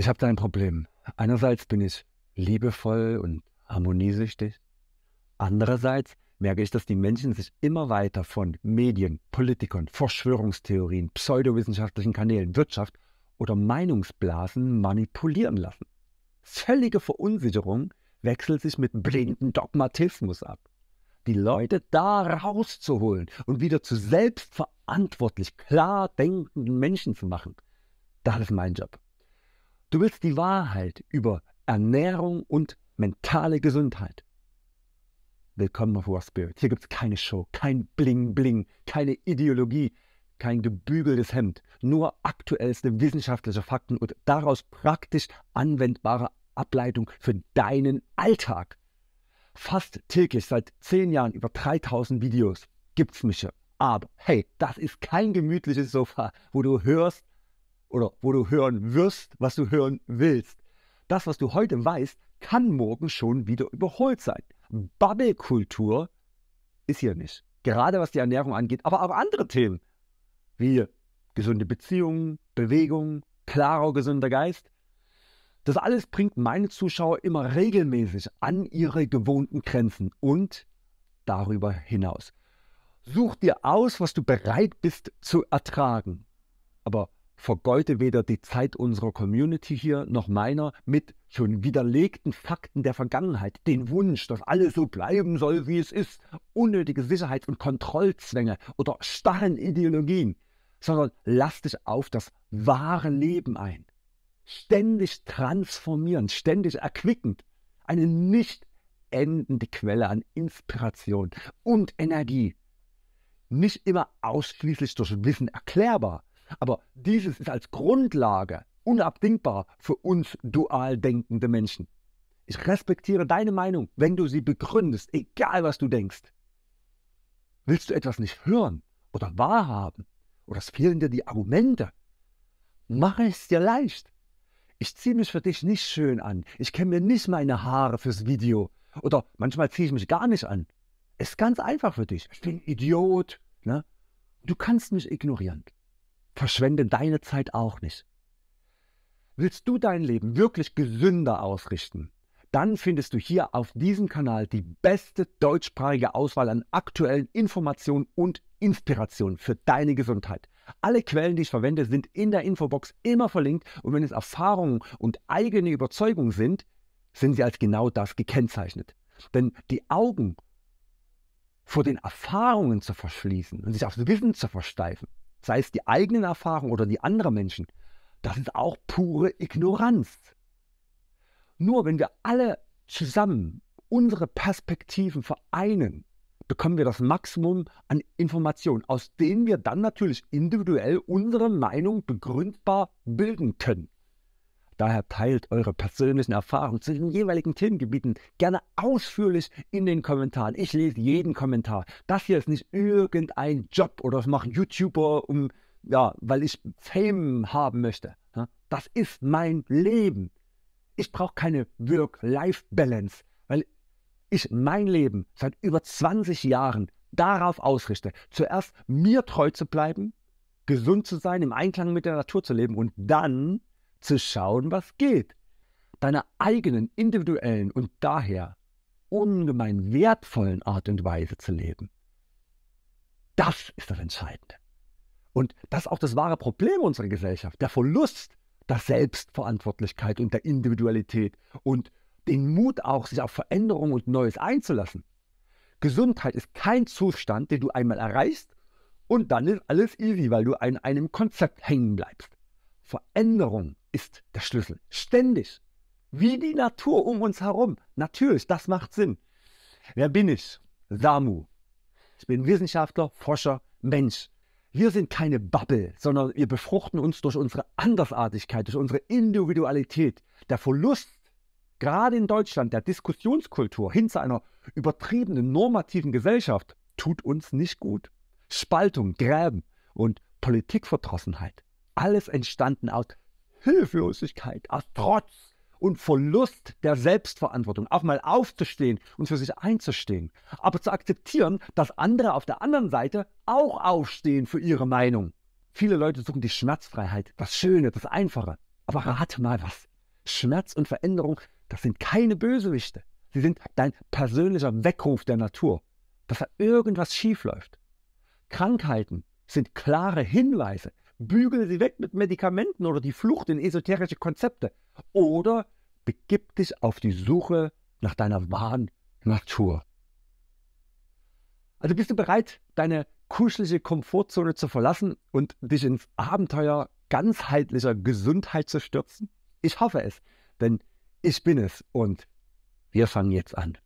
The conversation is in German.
Ich habe da ein Problem. Einerseits bin ich liebevoll und harmoniesüchtig. Andererseits merke ich, dass die Menschen sich immer weiter von Medien, Politikern, Verschwörungstheorien, pseudowissenschaftlichen Kanälen, Wirtschaft oder Meinungsblasen manipulieren lassen. Völlige Verunsicherung wechselt sich mit blindem Dogmatismus ab. Die Leute da rauszuholen und wieder zu selbstverantwortlich, klar denkenden Menschen zu machen, das ist mein Job. Du willst die Wahrheit über Ernährung und mentale Gesundheit. Willkommen auf War Spirit. Hier gibt es keine Show, kein Bling-Bling, keine Ideologie, kein gebügeltes Hemd. Nur aktuellste wissenschaftliche Fakten und daraus praktisch anwendbare Ableitung für deinen Alltag. Fast täglich seit zehn Jahren über 3000 Videos gibt's mich hier. Aber hey, das ist kein gemütliches Sofa, wo du hörst, oder wo du hören wirst, was du hören willst. Das, was du heute weißt, kann morgen schon wieder überholt sein. Bubble-Kultur ist hier nicht. Gerade was die Ernährung angeht, aber auch andere Themen wie gesunde Beziehungen, Bewegung, klarer, gesunder Geist. Das alles bringt meine Zuschauer immer regelmäßig an ihre gewohnten Grenzen und darüber hinaus. Such dir aus, was du bereit bist zu ertragen. Aber vergeute weder die Zeit unserer Community hier noch meiner mit schon widerlegten Fakten der Vergangenheit, den Wunsch, dass alles so bleiben soll, wie es ist, unnötige Sicherheits- und Kontrollzwänge oder starren Ideologien, sondern lass dich auf das wahre Leben ein. Ständig transformierend, ständig erquickend, eine nicht endende Quelle an Inspiration und Energie. Nicht immer ausschließlich durch Wissen erklärbar, aber dieses ist als Grundlage unabdingbar für uns dual denkende Menschen. Ich respektiere deine Meinung, wenn du sie begründest, egal was du denkst. Willst du etwas nicht hören oder wahrhaben oder es fehlen dir die Argumente? Mache es dir leicht. Ich ziehe mich für dich nicht schön an. Ich kenne mir nicht meine Haare fürs Video. Oder manchmal ziehe ich mich gar nicht an. Ist ganz einfach für dich. Ich bin Idiot. Ne? Du kannst mich ignorieren verschwende deine Zeit auch nicht. Willst du dein Leben wirklich gesünder ausrichten, dann findest du hier auf diesem Kanal die beste deutschsprachige Auswahl an aktuellen Informationen und Inspirationen für deine Gesundheit. Alle Quellen, die ich verwende, sind in der Infobox immer verlinkt und wenn es Erfahrungen und eigene Überzeugungen sind, sind sie als genau das gekennzeichnet. Denn die Augen vor den Erfahrungen zu verschließen und sich aufs Wissen zu versteifen, sei es die eigenen Erfahrungen oder die anderer Menschen, das ist auch pure Ignoranz. Nur wenn wir alle zusammen unsere Perspektiven vereinen, bekommen wir das Maximum an Informationen, aus denen wir dann natürlich individuell unsere Meinung begründbar bilden können. Daher teilt eure persönlichen Erfahrungen zu den jeweiligen Themengebieten gerne ausführlich in den Kommentaren. Ich lese jeden Kommentar. Das hier ist nicht irgendein Job oder das machen YouTuber, um, ja, weil ich Fame haben möchte. Ne? Das ist mein Leben. Ich brauche keine Work-Life-Balance, weil ich mein Leben seit über 20 Jahren darauf ausrichte, zuerst mir treu zu bleiben, gesund zu sein, im Einklang mit der Natur zu leben und dann zu schauen, was geht. Deiner eigenen, individuellen und daher ungemein wertvollen Art und Weise zu leben. Das ist das Entscheidende. Und das ist auch das wahre Problem unserer Gesellschaft, der Verlust der Selbstverantwortlichkeit und der Individualität und den Mut auch, sich auf Veränderung und Neues einzulassen. Gesundheit ist kein Zustand, den du einmal erreichst und dann ist alles easy, weil du an einem Konzept hängen bleibst. Veränderung ist der Schlüssel. Ständig. Wie die Natur um uns herum. Natürlich, das macht Sinn. Wer bin ich? Samu. Ich bin Wissenschaftler, Forscher, Mensch. Wir sind keine Bubble, sondern wir befruchten uns durch unsere Andersartigkeit, durch unsere Individualität. Der Verlust, gerade in Deutschland, der Diskussionskultur hin zu einer übertriebenen normativen Gesellschaft, tut uns nicht gut. Spaltung, Gräben und Politikverdrossenheit alles entstanden aus Hilflosigkeit, aus Trotz und Verlust der Selbstverantwortung, auch mal aufzustehen und für sich einzustehen, aber zu akzeptieren, dass andere auf der anderen Seite auch aufstehen für ihre Meinung. Viele Leute suchen die Schmerzfreiheit, das Schöne, das Einfache. Aber rate mal was. Schmerz und Veränderung, das sind keine Bösewichte. Sie sind dein persönlicher Weckruf der Natur, dass da irgendwas schiefläuft. Krankheiten sind klare Hinweise bügele sie weg mit Medikamenten oder die Flucht in esoterische Konzepte. Oder begib dich auf die Suche nach deiner wahren Natur. Also bist du bereit, deine kuschelige Komfortzone zu verlassen und dich ins Abenteuer ganzheitlicher Gesundheit zu stürzen? Ich hoffe es, denn ich bin es und wir fangen jetzt an.